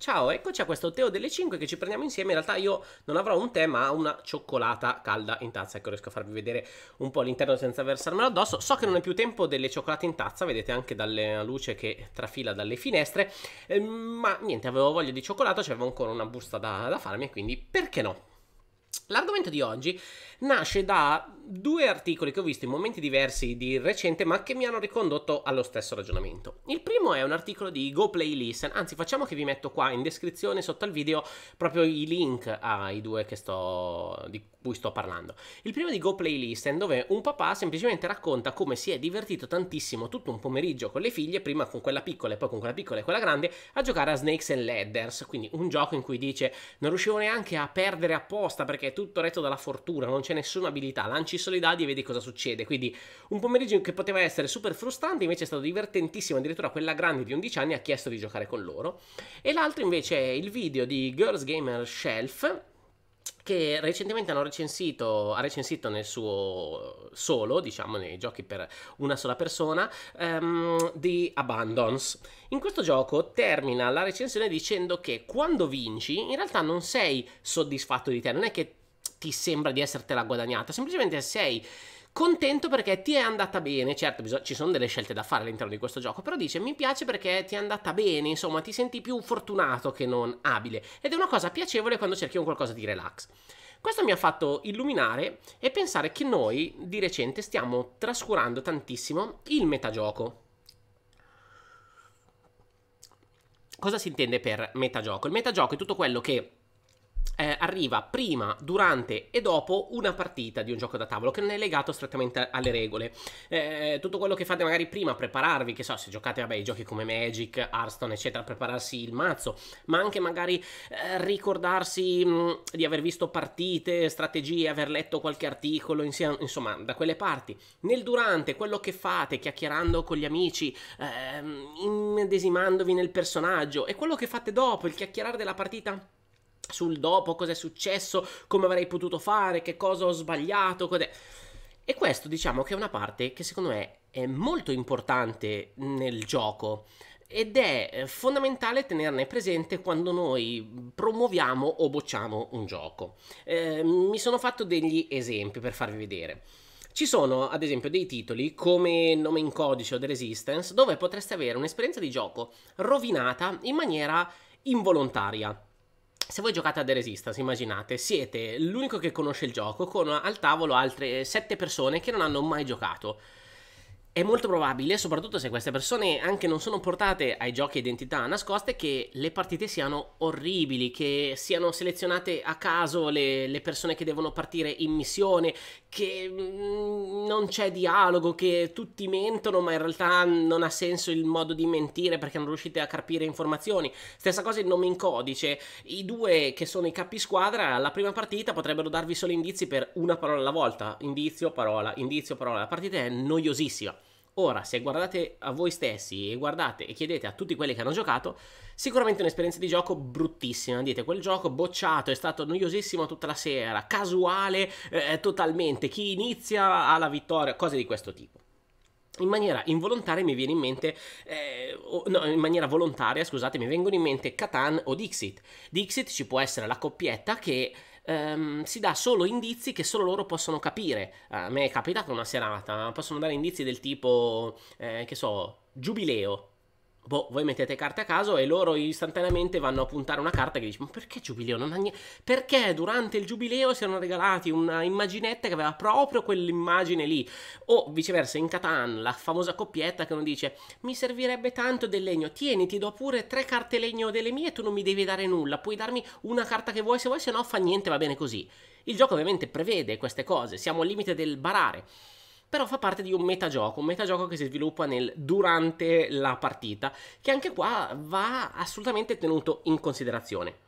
ciao, eccoci a questo Teo delle 5 che ci prendiamo insieme. In realtà io non avrò un tè, ma una cioccolata calda in tazza. Ecco, riesco a farvi vedere un po' l'interno senza versarmelo addosso. So che non è più tempo delle cioccolate in tazza, vedete anche dalla luce che trafila dalle finestre. Ehm, ma niente, avevo voglia di cioccolato, c'avevo ancora una busta da, da farmi, quindi perché no? L'argomento di oggi nasce da due articoli che ho visto in momenti diversi di recente, ma che mi hanno ricondotto allo stesso ragionamento. Il primo è un articolo di Go Play Listen, anzi facciamo che vi metto qua in descrizione sotto al video proprio i link ai due sto, di cui sto parlando. Il primo è di Go Play Listen, dove un papà semplicemente racconta come si è divertito tantissimo tutto un pomeriggio con le figlie, prima con quella piccola e poi con quella piccola e quella grande, a giocare a Snakes and Ladders, quindi un gioco in cui dice non riuscivo neanche a perdere apposta perché è tutto retto dalla fortuna, non c'è nessuna abilità, lanci ci i dadi e vedi cosa succede. Quindi un pomeriggio che poteva essere super frustrante, invece è stato divertentissimo, addirittura quella grande di 11 anni ha chiesto di giocare con loro. E l'altro invece è il video di Girls Gamer Shelf, che recentemente recensito, ha recensito nel suo solo, diciamo nei giochi per una sola persona, um, di Abandons. In questo gioco termina la recensione dicendo che quando vinci in realtà non sei soddisfatto di te, non è che ti sembra di essertela guadagnata, semplicemente sei contento perché ti è andata bene. Certo, ci sono delle scelte da fare all'interno di questo gioco, però dice mi piace perché ti è andata bene, insomma, ti senti più fortunato che non abile. Ed è una cosa piacevole quando cerchi un qualcosa di relax. Questo mi ha fatto illuminare e pensare che noi di recente stiamo trascurando tantissimo il metagioco. Cosa si intende per metagioco? Il metagioco è tutto quello che eh, arriva prima, durante e dopo una partita di un gioco da tavolo che non è legato strettamente alle regole. Eh, tutto quello che fate magari prima, prepararvi, che so, se giocate vabbè, giochi come Magic, Hearthstone, eccetera, prepararsi il mazzo, ma anche magari eh, ricordarsi mh, mm, di aver visto partite, strategie, aver letto qualche articolo, insieme, insomma, da quelle parti. Nel durante, quello che fate, chiacchierando con gli amici, ehm, immedesimandovi nel personaggio e quello che fate dopo, il chiacchierare della partita sul dopo, cosa è successo, come avrei potuto fare, che cosa ho sbagliato, cos'è. E questo diciamo che è una parte che secondo me è molto importante nel gioco ed è fondamentale tenerne presente quando noi promuoviamo o bocciamo un gioco. Eh, mi sono fatto degli esempi per farvi vedere. Ci sono ad esempio dei titoli come Nome in codice o The Resistance dove potreste avere un'esperienza di gioco rovinata in maniera involontaria. Se voi giocate a The Resistance, immaginate, siete l'unico che conosce il gioco con al tavolo altre 7 persone che non hanno mai giocato. È molto probabile, soprattutto se queste persone anche non sono portate ai giochi identità nascoste, che le partite siano orribili, che siano selezionate a caso le, le persone che devono partire in missione, che mm, non c'è dialogo, che tutti mentono, ma in realtà non ha senso il modo di mentire perché non riuscite a capire informazioni. Stessa cosa il nome in codice. I due che sono i capi squadra alla prima partita potrebbero darvi solo indizi per una parola alla volta. Indizio, parola, indizio, parola. La partita è noiosissima. Ora, se guardate a voi stessi e guardate e chiedete a tutti quelli che hanno giocato, sicuramente un'esperienza di gioco bruttissima. Dite, quel gioco bocciato, è stato noiosissimo tutta la sera, casuale eh, totalmente, chi inizia ha la vittoria, cose di questo tipo in maniera involontaria mi viene in mente, eh, no, in maniera volontaria, scusate, mi vengono in mente Catan o Dixit. Dixit ci può essere la coppietta che ehm, si dà solo indizi che solo loro possono capire. A me è capitato una serata, possono dare indizi del tipo, eh, che so, giubileo Boh, voi mettete carte a caso e loro istantaneamente vanno a puntare una carta che dice: Ma perché giubileo? Non ha niente. Perché durante il giubileo si erano regalati una immaginetta che aveva proprio quell'immagine lì? O viceversa, in Catan, la famosa coppietta che uno dice: Mi servirebbe tanto del legno, tieni, ti do pure tre carte legno delle mie, e tu non mi devi dare nulla. Puoi darmi una carta che vuoi se vuoi, se no fa niente, va bene così. Il gioco ovviamente prevede queste cose, siamo al limite del barare però fa parte di un metagioco, un metagioco che si sviluppa nel, durante la partita, che anche qua va assolutamente tenuto in considerazione.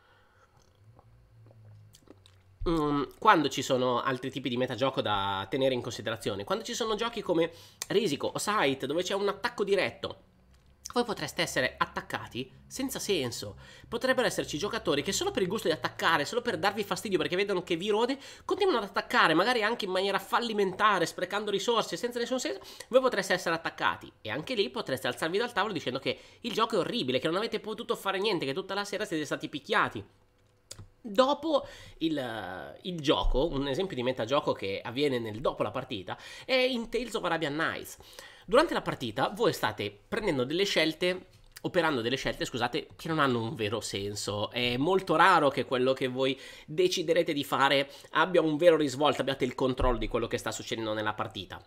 Mm, quando ci sono altri tipi di metagioco da tenere in considerazione, quando ci sono giochi come Risico o Sight, dove c'è un attacco diretto, voi potreste essere attaccati senza senso. Potrebbero esserci giocatori che solo per il gusto di attaccare, solo per darvi fastidio perché vedono che vi rode, continuano ad attaccare, magari anche in maniera fallimentare, sprecando risorse senza nessun senso, voi potreste essere attaccati. E anche lì potreste alzarvi dal tavolo dicendo che il gioco è orribile, che non avete potuto fare niente, che tutta la sera siete stati picchiati. Dopo il, il, gioco, un esempio di metagioco che avviene nel dopo la partita è in Tales of Arabian Nights. Durante la partita voi state prendendo delle scelte, operando delle scelte, scusate, che non hanno un vero senso. È molto raro che quello che voi deciderete di fare abbia un vero risvolto, abbiate il controllo di quello che sta succedendo nella partita.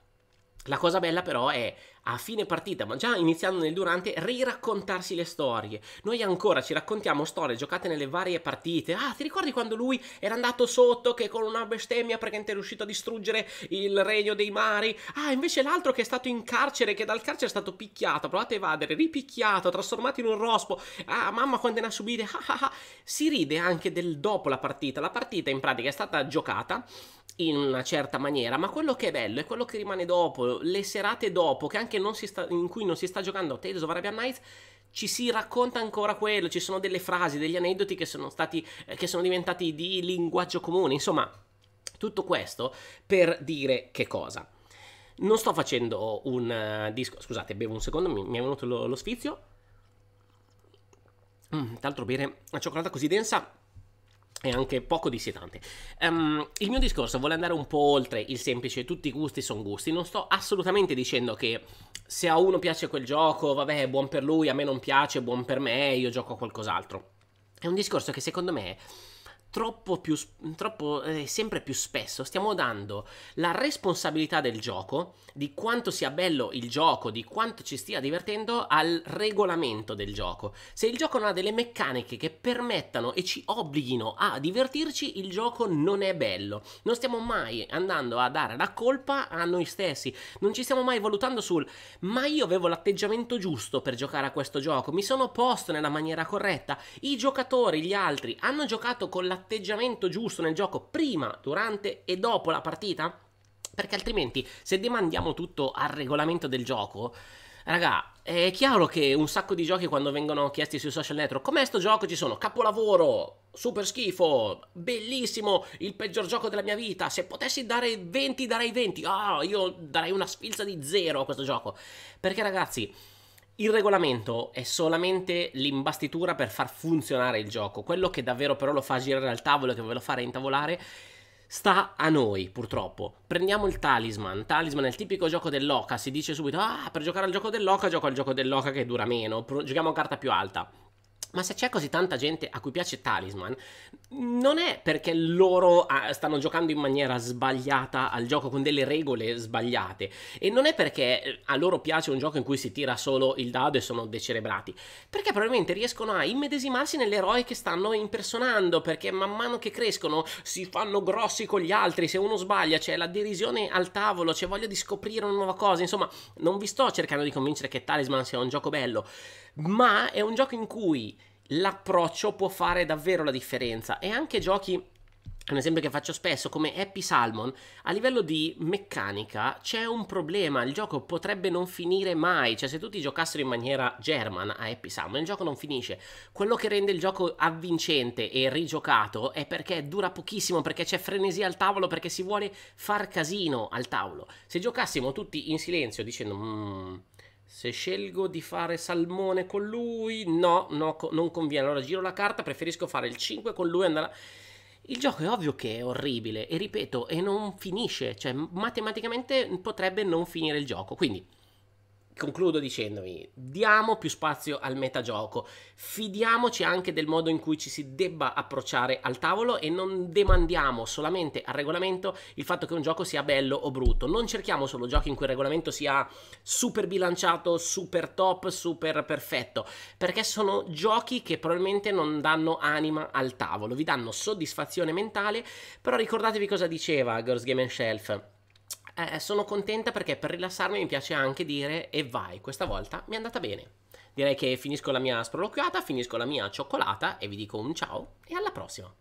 La cosa bella però è a fine partita, ma già iniziando nel durante, riraccontarsi le storie. Noi ancora ci raccontiamo storie giocate nelle varie partite. Ah, ti ricordi quando lui era andato sotto che con una bestemmia praticamente è riuscito a distruggere il regno dei mari? Ah, invece l'altro che è stato in carcere, che dal carcere è stato picchiato, provato a evadere, ripicchiato, trasformato in un rospo. Ah, mamma quante ne ha subite. Ah, ah, ah. Si ride anche del dopo la partita. La partita in pratica è stata giocata in una certa maniera, ma quello che è bello è quello che rimane dopo, le serate dopo, che anche sta, in cui non si sta giocando a Tales of Arabian Nights, ci si racconta ancora quello, ci sono delle frasi, degli aneddoti che sono, stati, eh, che sono diventati di linguaggio comune, insomma, tutto questo per dire che cosa. Non sto facendo un uh, disco, scusate, bevo un secondo, mi, mi è venuto lo, lo sfizio. Mm, tra l'altro bere una cioccolata così densa e anche poco dissetante. Um, il mio discorso vuole andare un po' oltre il semplice, tutti i gusti sono gusti. Non sto assolutamente dicendo che se a uno piace quel gioco, vabbè, buon per lui, a me non piace, buon per me, io gioco a qualcos'altro. È un discorso che secondo me troppo più, troppo, eh, sempre più spesso stiamo dando la responsabilità del gioco, di quanto sia bello il gioco, di quanto ci stia divertendo, al regolamento del gioco. Se il gioco non ha delle meccaniche che permettano e ci obblighino a divertirci, il gioco non è bello. Non stiamo mai andando a dare la colpa a noi stessi, non ci stiamo mai valutando sul ma io avevo l'atteggiamento giusto per giocare a questo gioco, mi sono posto nella maniera corretta, i giocatori, gli altri, hanno giocato con l'atteggiamento l'atteggiamento giusto nel gioco prima, durante e dopo la partita? Perché altrimenti, se demandiamo tutto al regolamento del gioco, raga, è chiaro che un sacco di giochi quando vengono chiesti sui social network, come sto gioco? Ci sono capolavoro, super schifo, bellissimo, il peggior gioco della mia vita. Se potessi dare 20, darei 20. Ah, oh, io darei una sfilza di zero a questo gioco. Perché ragazzi, il regolamento è solamente l'imbastitura per far funzionare il gioco, quello che davvero però lo fa girare al tavolo, e che ve lo fa reintavolare, sta a noi purtroppo. Prendiamo il talisman, talisman è il tipico gioco dell'oca, si dice subito ah per giocare al gioco dell'oca gioco al gioco dell'oca che dura meno, Pro- giochiamo a carta più alta. Ma se c'è così tanta gente a cui piace Talisman, non è perché loro ah, stanno giocando in maniera sbagliata al gioco con delle regole sbagliate e non è perché eh, a loro piace un gioco in cui si tira solo il dado e sono decerebrati, perché probabilmente riescono a immedesimarsi nell'eroe che stanno impersonando, perché man mano che crescono si fanno grossi con gli altri, se uno sbaglia c'è la derisione al tavolo, c'è voglia di scoprire una nuova cosa, insomma non vi sto cercando di convincere che Talisman sia un gioco bello, ma è un gioco in cui l'approccio può fare davvero la differenza e anche giochi un esempio che faccio spesso, come Happy Salmon, a livello di meccanica c'è un problema, il gioco potrebbe non finire mai, cioè se tutti giocassero in maniera German a Happy Salmon, il gioco non finisce. Quello che rende il gioco avvincente e rigiocato è perché dura pochissimo, perché c'è frenesia al tavolo, perché si vuole far casino al tavolo. Se giocassimo tutti in silenzio dicendo... Mm, se scelgo di fare salmone con lui, no, no, non conviene. Allora giro la carta, preferisco fare il 5 con lui e andare... Il gioco è ovvio che è orribile e ripeto, e non finisce, cioè matematicamente potrebbe non finire il gioco. Quindi concludo dicendovi, diamo più spazio al metagioco, fidiamoci anche del modo in cui ci si debba approcciare al tavolo e non demandiamo solamente al regolamento il fatto che un gioco sia bello o brutto, non cerchiamo solo giochi in cui il regolamento sia super bilanciato, super top, super perfetto, perché sono giochi che probabilmente non danno anima al tavolo, vi danno soddisfazione mentale, però ricordatevi cosa diceva Girls Game Shelf eh, eh, sono contenta perché per rilassarmi mi piace anche dire e vai, questa volta mi è andata bene. Direi che finisco la mia sproloquiata, finisco la mia cioccolata e vi dico un ciao e alla prossima.